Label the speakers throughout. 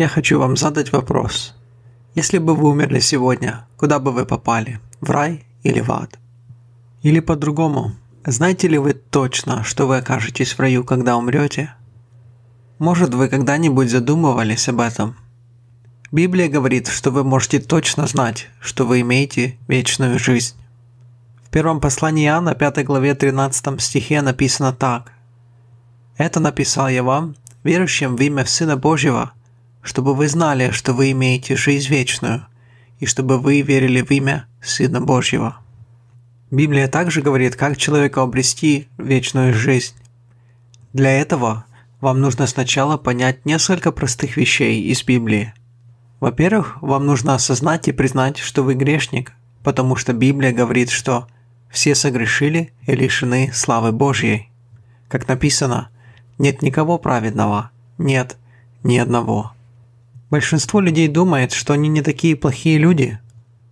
Speaker 1: Я хочу вам задать вопрос. Если бы вы умерли сегодня, куда бы вы попали? В рай или в ад? Или по-другому, знаете ли вы точно, что вы окажетесь в раю, когда умрете? Может, вы когда-нибудь задумывались об этом? Библия говорит, что вы можете точно знать, что вы имеете вечную жизнь. В первом послании Иоанна, 5 главе 13 стихе написано так. «Это написал я вам, верующим в имя Сына Божьего, чтобы вы знали, что вы имеете жизнь вечную, и чтобы вы верили в имя Сына Божьего». Библия также говорит, как человеку обрести вечную жизнь. Для этого вам нужно сначала понять несколько простых вещей из Библии. Во-первых, вам нужно осознать и признать, что вы грешник, потому что Библия говорит, что «все согрешили и лишены славы Божьей». Как написано, «нет никого праведного, нет ни одного». Большинство людей думает, что они не такие плохие люди.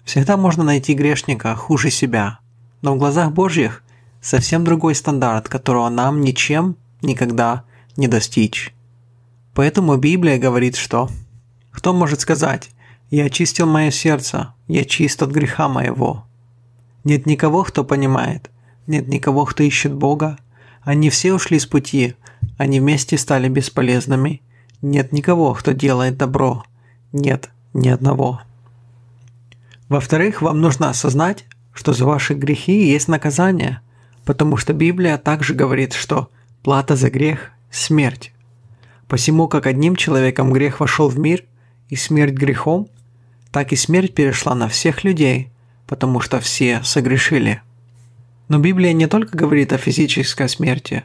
Speaker 1: Всегда можно найти грешника хуже себя. Но в глазах Божьих совсем другой стандарт, которого нам ничем никогда не достичь. Поэтому Библия говорит, что «Кто может сказать, я очистил мое сердце, я чист от греха моего?» Нет никого, кто понимает, нет никого, кто ищет Бога. Они все ушли с пути, они вместе стали бесполезными – нет никого, кто делает добро. Нет ни одного. Во-вторых, вам нужно осознать, что за ваши грехи есть наказание, потому что Библия также говорит, что плата за грех – смерть. Посему, как одним человеком грех вошел в мир и смерть грехом, так и смерть перешла на всех людей, потому что все согрешили. Но Библия не только говорит о физической смерти.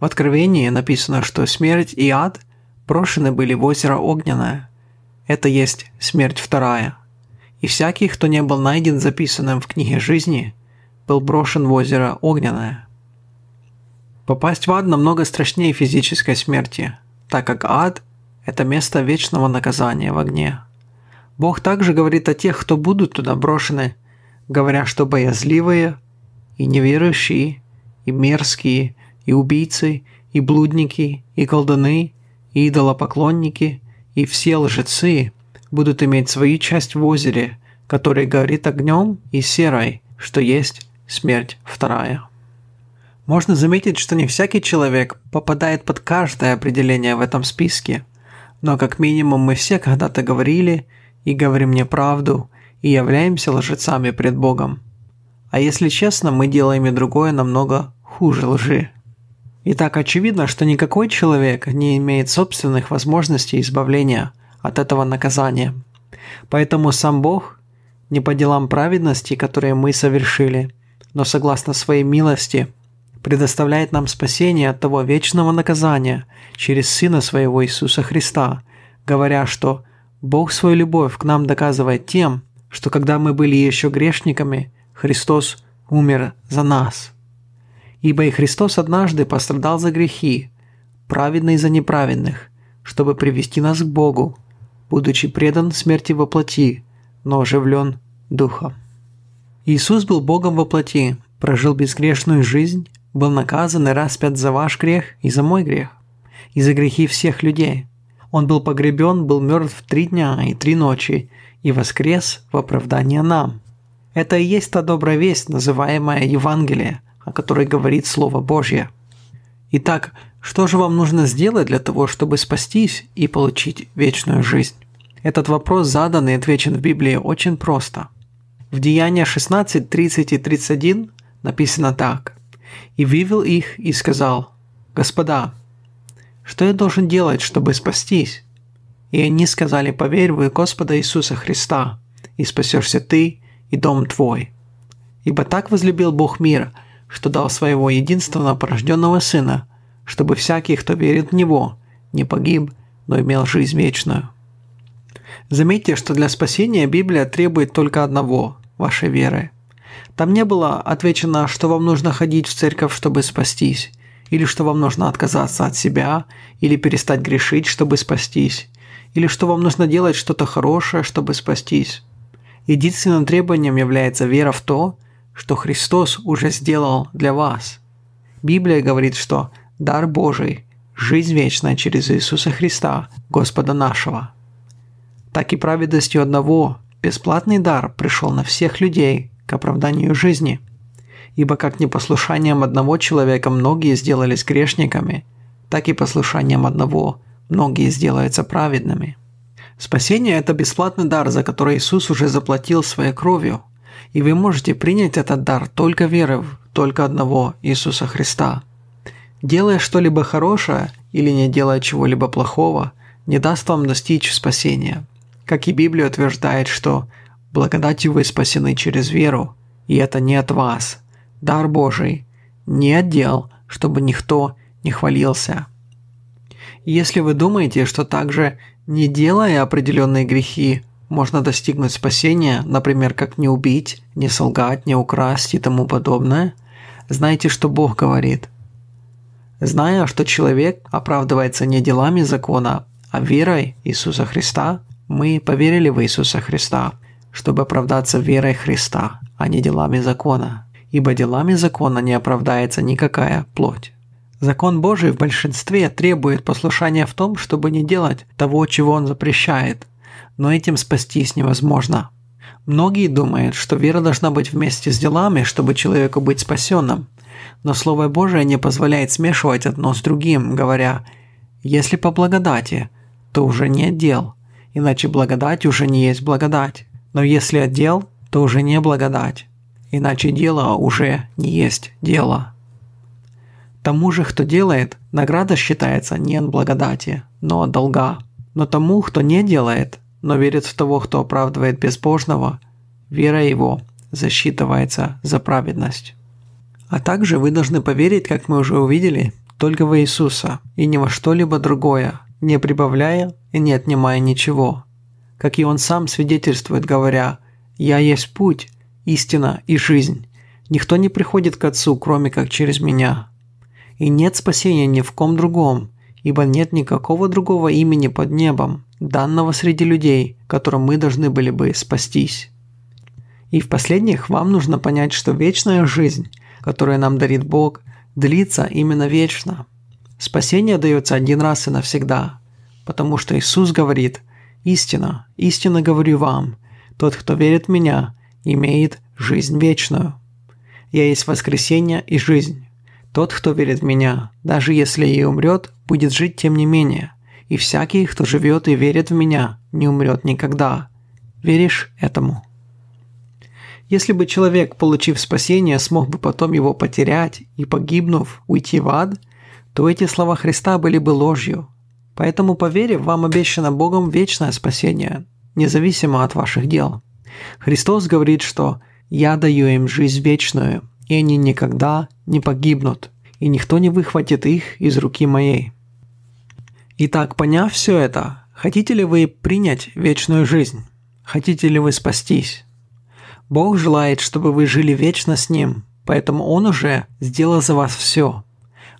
Speaker 1: В Откровении написано, что смерть и ад – брошены были в озеро Огненное. Это есть смерть вторая. И всякий, кто не был найден записанным в книге жизни, был брошен в озеро Огненное. Попасть в ад намного страшнее физической смерти, так как ад – это место вечного наказания в огне. Бог также говорит о тех, кто будут туда брошены, говоря, что боязливые и неверующие, и мерзкие, и убийцы, и блудники, и колдуны, идолопоклонники и все лжецы будут иметь свою часть в озере, которое горит огнем и серой, что есть смерть вторая. Можно заметить, что не всякий человек попадает под каждое определение в этом списке, но как минимум мы все когда-то говорили и говорим неправду и являемся лжецами пред Богом. А если честно, мы делаем и другое намного хуже лжи. Итак, очевидно, что никакой человек не имеет собственных возможностей избавления от этого наказания. Поэтому сам Бог не по делам праведности, которые мы совершили, но согласно своей милости предоставляет нам спасение от того вечного наказания через Сына Своего Иисуса Христа, говоря, что Бог свою любовь к нам доказывает тем, что когда мы были еще грешниками, Христос умер за нас. Ибо и Христос однажды пострадал за грехи, праведный за неправедных, чтобы привести нас к Богу, будучи предан смерти во плоти, но оживлен Духом. Иисус был Богом во плоти, прожил безгрешную жизнь, был наказан и распят за ваш грех и за мой грех, и за грехи всех людей. Он был погребен, был мертв три дня и три ночи, и воскрес в оправдание нам. Это и есть та добрая весть, называемая Евангелие – о которой говорит Слово Божье. Итак, что же вам нужно сделать для того, чтобы спастись и получить вечную жизнь? Этот вопрос задан и отвечен в Библии очень просто. В Деяния 16, 30 и 31 написано так. «И вывел их и сказал, «Господа, что я должен делать, чтобы спастись?» И они сказали, «Поверь в Господа Иисуса Христа, и спасешься ты и дом твой». Ибо так возлюбил Бог мира что дал своего единственного порожденного Сына, чтобы всякий, кто верит в Него, не погиб, но имел жизнь вечную. Заметьте, что для спасения Библия требует только одного – вашей веры. Там не было отвечено, что вам нужно ходить в церковь, чтобы спастись, или что вам нужно отказаться от себя, или перестать грешить, чтобы спастись, или что вам нужно делать что-то хорошее, чтобы спастись. Единственным требованием является вера в то, что Христос уже сделал для вас. Библия говорит, что дар Божий – жизнь вечная через Иисуса Христа, Господа нашего. Так и праведностью одного бесплатный дар пришел на всех людей к оправданию жизни. Ибо как непослушанием одного человека многие сделались грешниками, так и послушанием одного многие сделаются праведными. Спасение – это бесплатный дар, за который Иисус уже заплатил своей кровью – и вы можете принять этот дар только верой в только одного Иисуса Христа. Делая что-либо хорошее или не делая чего-либо плохого, не даст вам достичь спасения. Как и Библия утверждает, что благодатью вы спасены через веру, и это не от вас. Дар Божий не отдел, чтобы никто не хвалился. Если вы думаете, что также, не делая определенные грехи, можно достигнуть спасения, например, как не убить, не солгать, не украсть и тому подобное, знайте, что Бог говорит. Зная, что человек оправдывается не делами закона, а верой Иисуса Христа, мы поверили в Иисуса Христа, чтобы оправдаться верой Христа, а не делами закона, ибо делами закона не оправдается никакая плоть. Закон Божий в большинстве требует послушания в том, чтобы не делать того, чего он запрещает, но этим спастись невозможно. Многие думают, что вера должна быть вместе с делами, чтобы человеку быть спасенным. Но Слово Божие не позволяет смешивать одно с другим, говоря «Если по благодати, то уже нет дел, иначе благодать уже не есть благодать. Но если отдел, то уже не благодать, иначе дело уже не есть дело». Тому же, кто делает, награда считается не от благодати, но от долга. Но тому, кто не делает, но верит в того, кто оправдывает безбожного, вера его засчитывается за праведность. А также вы должны поверить, как мы уже увидели, только в Иисуса и ни во что-либо другое, не прибавляя и не отнимая ничего. Как и Он сам свидетельствует, говоря «Я есть путь, истина и жизнь. Никто не приходит к Отцу, кроме как через Меня. И нет спасения ни в ком другом, ибо нет никакого другого имени под небом, данного среди людей, которым мы должны были бы спастись. И в-последних, вам нужно понять, что вечная жизнь, которую нам дарит Бог, длится именно вечно. Спасение дается один раз и навсегда, потому что Иисус говорит «Истина, истинно говорю вам, тот, кто верит в Меня, имеет жизнь вечную. Я есть воскресение и жизнь. Тот, кто верит в Меня, даже если и умрет, будет жить тем не менее» и всякий, кто живет и верит в меня, не умрет никогда. Веришь этому?» Если бы человек, получив спасение, смог бы потом его потерять и, погибнув, уйти в ад, то эти слова Христа были бы ложью. Поэтому, поверив, вам обещано Богом вечное спасение, независимо от ваших дел. Христос говорит, что «Я даю им жизнь вечную, и они никогда не погибнут, и никто не выхватит их из руки моей». Итак, поняв все это, хотите ли вы принять вечную жизнь? Хотите ли вы спастись? Бог желает, чтобы вы жили вечно с Ним, поэтому Он уже сделал за вас все.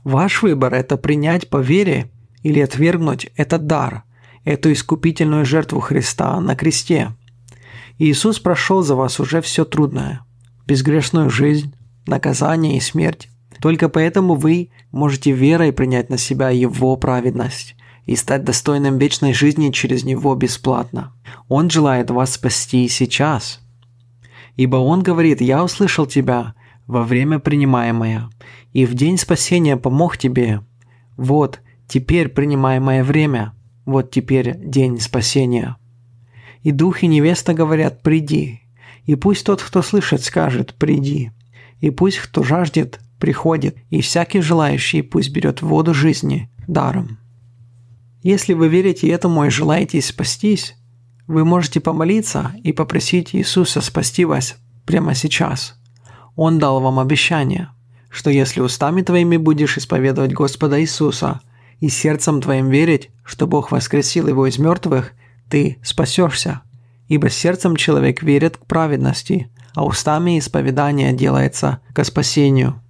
Speaker 1: Ваш выбор – это принять по вере или отвергнуть этот дар, эту искупительную жертву Христа на кресте. Иисус прошел за вас уже все трудное – безгрешную жизнь, наказание и смерть. Только поэтому вы можете верой принять на себя Его праведность и стать достойным вечной жизни через него бесплатно. Он желает вас спасти и сейчас. Ибо он говорит, я услышал тебя во время принимаемое, и в день спасения помог тебе. Вот теперь принимаемое время, вот теперь день спасения. И дух и невеста говорят, приди. И пусть тот, кто слышит, скажет, приди. И пусть кто жаждет, приходит, и всякий желающий пусть берет воду жизни даром. Если вы верите этому и желаете спастись, вы можете помолиться и попросить Иисуса спасти вас прямо сейчас. Он дал вам обещание, что если устами твоими будешь исповедовать Господа Иисуса и сердцем твоим верить, что Бог воскресил его из мертвых, ты спасешься. Ибо сердцем человек верит к праведности, а устами исповедание делается ко спасению.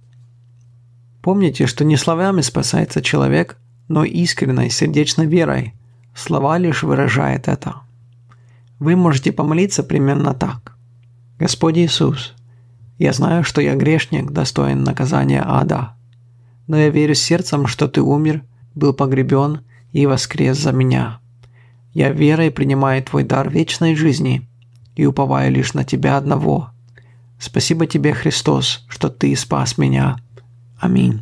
Speaker 1: Помните, что не словами спасается человек, но искренной сердечной верой. Слова лишь выражают это. Вы можете помолиться примерно так. «Господь Иисус, я знаю, что я грешник, достоин наказания ада, но я верю сердцем, что Ты умер, был погребен и воскрес за меня. Я верой принимаю Твой дар вечной жизни и уповаю лишь на Тебя одного. Спасибо Тебе, Христос, что Ты спас меня. Аминь».